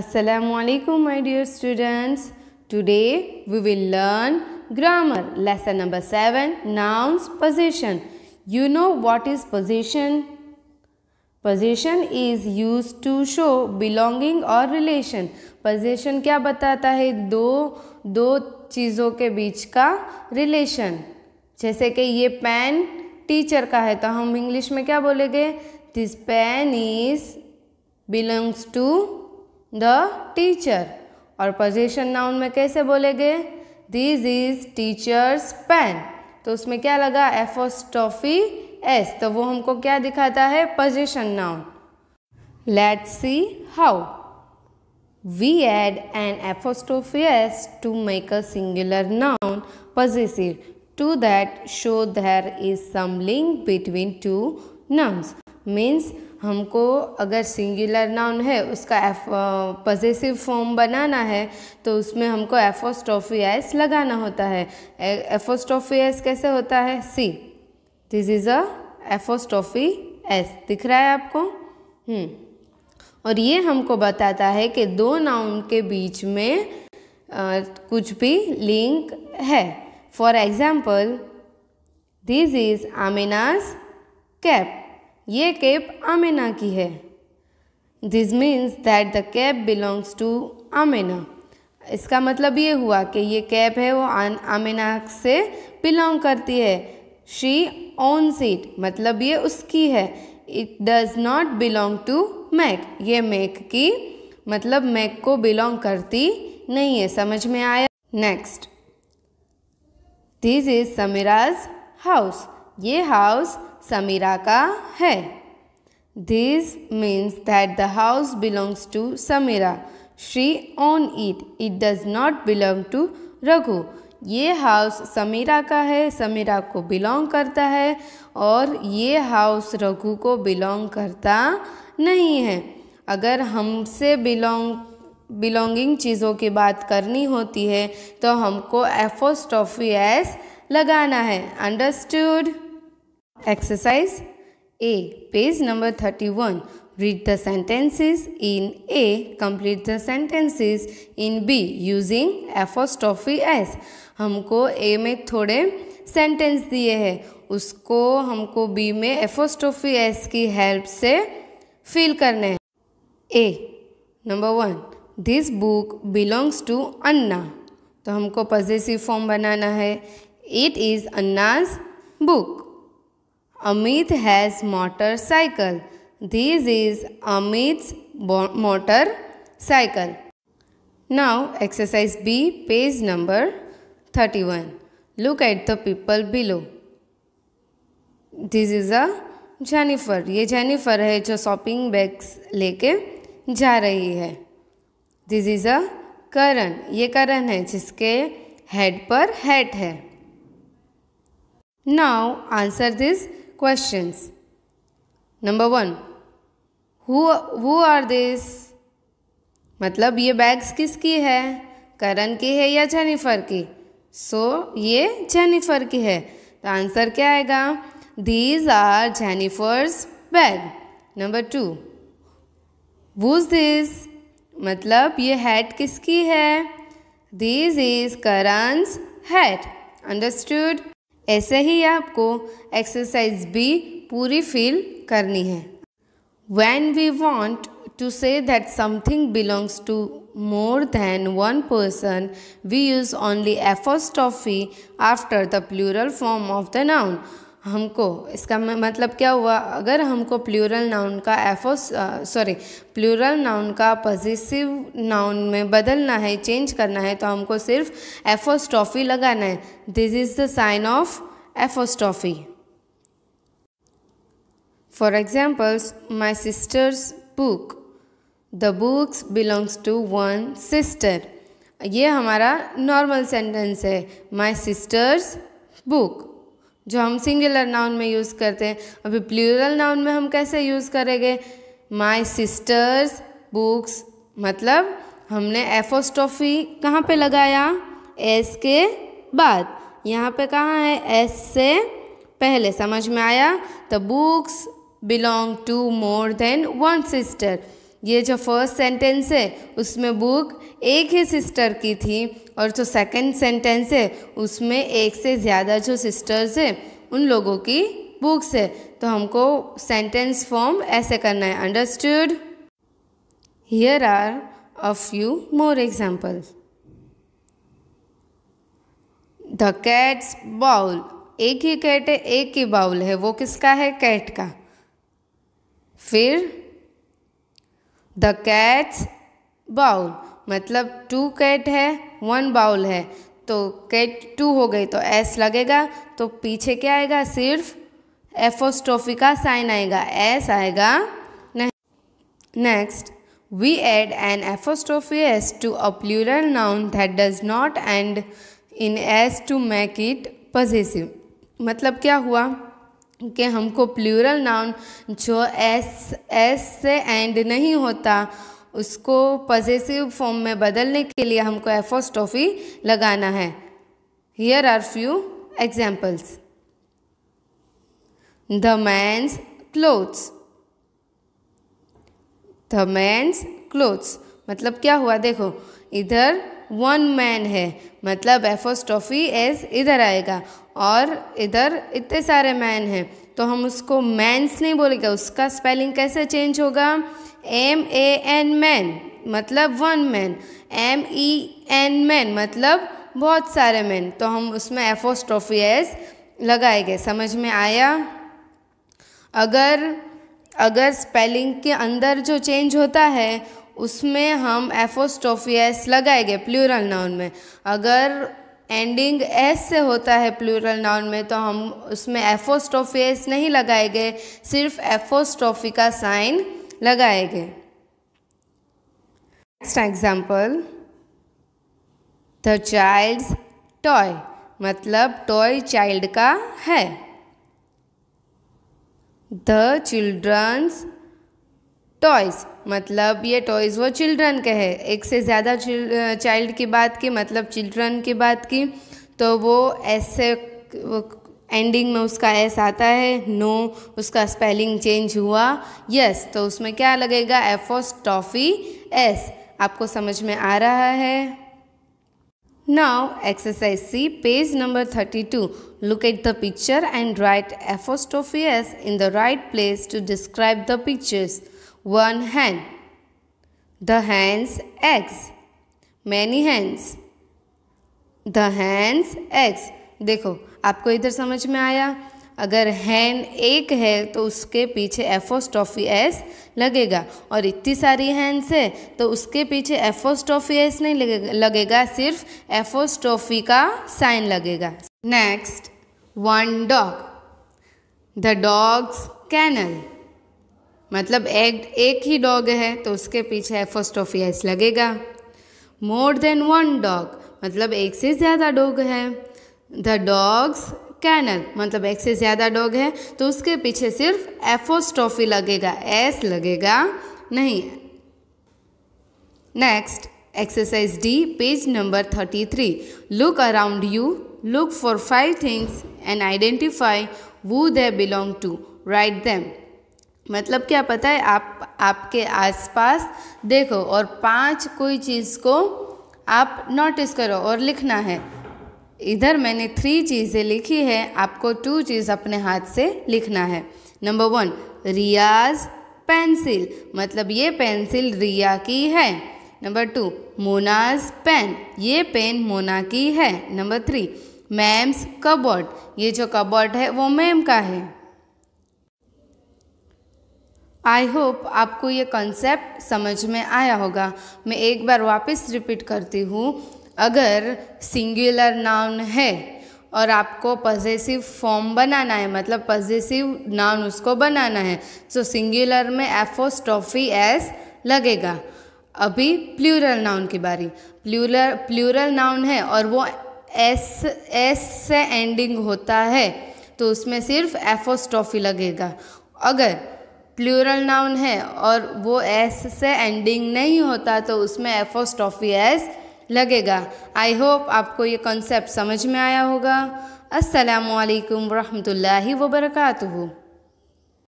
Assalamualaikum my dear students. Today we will learn grammar. Lesson number 7 Nouns position. You know what is position? Position is used to show belonging or relation. Position क्या बताता है दो दो चीज़ों के बीच का relation. जैसे कि ये pen teacher का है तो हम English में क्या बोलेंगे This pen is belongs to the teacher और पोजिशन नाउन में कैसे बोलेंगे दिस इज टीचर्स पेन तो उसमें क्या लगा एफोस्टोफी एस तो वो हमको क्या दिखाता है position noun let see how we add an apostrophe S to make a singular noun possessive. To that show there is something between two two means हमको अगर सिंगुलर नाउन है उसका एफ पजेसिव फॉर्म बनाना है तो उसमें हमको एफोस्टॉफी S लगाना होता है एफोस्टॉफी एस कैसे होता है see this is a apostrophe S दिख रहा है आपको हम्म और ये हमको बताता है कि दो नाउन के बीच में आ, कुछ भी लिंक है for example this is Amina's cap ये कैप आमेना की है this means that the cap belongs to Amena इसका मतलब ये हुआ कि ये कैप है वो आमेना से बिलोंग करती है शी ओन सीट मतलब ये उसकी है it does not belong to Mac ये मैक की मतलब मैक को बिलोंग करती नहीं है समझ में आया next this is Sameera's house ये हाउस समीरा का है this means that the house belongs to Sameera she own it it does not belong to Raghu ये हाउस समीरा का है समीरा को बिलोंग करता है और ये हाउस रघु को बिलोंग करता नहीं है अगर हमसे बिलोंग बिलोंगिंग चीज़ों की बात करनी होती है तो हमको एफोस्टॉफी एस लगाना है understood Exercise A, page number 31. Read the sentences in A. Complete the sentences in B using apostrophe S. हमको A में थोड़े सेंटेंस दिए हैं उसको हमको बी में एफोस्टोफी एस की हेल्प से फिल करने हैं A number one this book belongs to Anna तो हमको पॉजिटिव फॉर्म बनाना है it is Anna's book Amit has motorcycle. This is Amit's motorcycle. Now exercise B page number thirty-one. Look at the people below. This is a Jennifer. ये Jennifer है जो shopping bags लेके जा रही है This is a करण ये करण है जिसके head पर hat है Now answer this. questions. Number one who are this मतलब ये बैग्स किसकी है करण की है या जेनिफर की सो so, ये जेनिफर की है तो आंसर क्या आएगा these are Jennifer's bag number two whose this मतलब ये हैट किसकी है this is Karan's hat understood ऐसे ही आपको एक्सरसाइज बी पूरी फील करनी है when we want to say that something belongs to more than one person we use only apostrophe after the plural form of the noun हमको इसका मतलब क्या हुआ अगर हमको प्लूरल नाउन का एफ सॉरी प्लूरल नाउन का पॉजिटिव नाउन में बदलना है चेंज करना है तो हमको सिर्फ एफोस्टॉफी लगाना है this is the sign of apostrophe for examples my sister's book the books belongs to one sister ये हमारा नॉर्मल सेंटेंस है माई सिस्टर्स बुक जो हम सिंगुलर नाउन में यूज़ करते हैं अभी प्लूरल नाउन में हम कैसे यूज़ करेंगे माय सिस्टर्स बुक्स मतलब हमने एफोस्टोफी कहाँ पे लगाया एस के बाद यहाँ पे कहाँ है एस से पहले समझ में आया the books belong to more than one sister ये जो फर्स्ट सेंटेंस है उसमें बुक एक ही सिस्टर की थी और जो सेकंड सेंटेंस है उसमें एक से ज़्यादा जो सिस्टर्स है उन लोगों की बुक्स है तो हमको सेंटेंस फॉर्म ऐसे करना है understood here are a few more example the cat's bowl एक ही कैट है एक ही बाउल है वो किसका है कैट का फिर द कैट्स बाउल मतलब टू कैट है वन बाउल है तो कैट टू हो गई तो एस लगेगा तो पीछे क्या आएगा सिर्फ एफोस्ट्रोफी का साइन आएगा एस आएगा next we add an apostrophe S to a plural noun that does not end in S to make it positive मतलब क्या हुआ कि हमको प्लूरल नाउन जो एस एस से एंड नहीं होता उसको पजेसिव फॉर्म में बदलने के लिए हमको एफोस्टोफी लगाना है here are few examples the man's clothes the man's clothes मतलब क्या हुआ देखो इधर वन मैन है मतलब एफोस्ट्रॉफी एज इधर आएगा और इधर इतने सारे मैन हैं तो हम उसको मैंस नहीं बोलेंगे उसका स्पेलिंग कैसे चेंज होगा एम ए एन मैन मतलब one man M E N man मतलब बहुत सारे मैन तो हम उसमें एफोस्टॉफी एस लगाएंगे समझ में आया अगर अगर स्पेलिंग के अंदर जो चेंज होता है उसमें हम एफोस्टोफियस लगाएंगे प्लूरल नाउन में अगर एंडिंग एस से होता है प्लूरल नाउन में तो हम उसमें एफोस्टोफियस नहीं लगाएंगे सिर्फ एफोस्टोफी का साइन लगाएंगे next example the child's toy मतलब टॉय चाइल्ड का है द चिल्ड्रंस टॉयज़ मतलब ये टॉयज़ वो चिल्ड्रन के है एक से ज़्यादा चाइल्ड की बात की मतलब चिल्ड्रन की बात की तो वो ऐसे एंडिंग में उसका एस आता है नो उसका स्पेलिंग चेंज हुआ यस तो उसमें क्या लगेगा एफोस टॉफी एस आपको समझ में आ रहा है Now, exercise C, page number 32. Look at the picture and write apostrophe S in the right place to describe the pictures one hen. The hen's eggs. Many hens. The hen's eggs. देखो आपको इधर समझ में आया अगर हैन एक है तो उसके पीछे एफोस्टॉफी एस लगेगा और इतनी सारी हैंस है तो उसके पीछे एफोस्टॉफी एस नहीं लगेगा लगेगा सिर्फ एफोस्टॉफी का साइन लगेगा next one dog the dog's kennel मतलब एक एक ही डॉग है तो उसके पीछे एफोस्ट एस लगेगा मोर देन वन डॉग मतलब एक से ज़्यादा डॉग है द डॉग्स कैनल मतलब एक से ज़्यादा डॉग है तो उसके पीछे सिर्फ एफोस्टॉफी लगेगा एस लगेगा नहीं next exercise D page number thirty three look around you look for five things and identify who they belong to write them मतलब क्या पता है आप आपके आसपास देखो और पांच कोई चीज़ को आप नोटिस करो और लिखना है इधर मैंने थ्री चीज़ें लिखी है आपको टू चीज़ अपने हाथ से लिखना है नंबर वन रियाज पेंसिल मतलब ये पेंसिल रिया की है नंबर टू मोनाज पेन ये पेन मोना की है नंबर थ्री मैम्स कबोर्ड ये जो कबोर्ड है वो मैम का है आई होप आपको ये कॉन्सेप्ट समझ में आया होगा मैं एक बार वापस रिपीट करती हूँ अगर सिंगुलर नाउन है और आपको पजेसिव फॉर्म बनाना है मतलब पजेसिव नाउन उसको बनाना है तो so सिंगुलर में एफोस्टॉफी एस लगेगा अभी प्लूरल नाउन की बारी प्लूरल प्लूरल नाउन है और वो एस एस से एंडिंग होता है तो उसमें सिर्फ एफोस्टॉफी लगेगा अगर प्लूरल नाउन है और वो एस से एंडिंग नहीं होता तो उसमें एफोस्टॉफी एस लगेगा आई होप आपको ये कॉन्सेप्ट समझ में आया होगा असलकम वरहमल वबरकू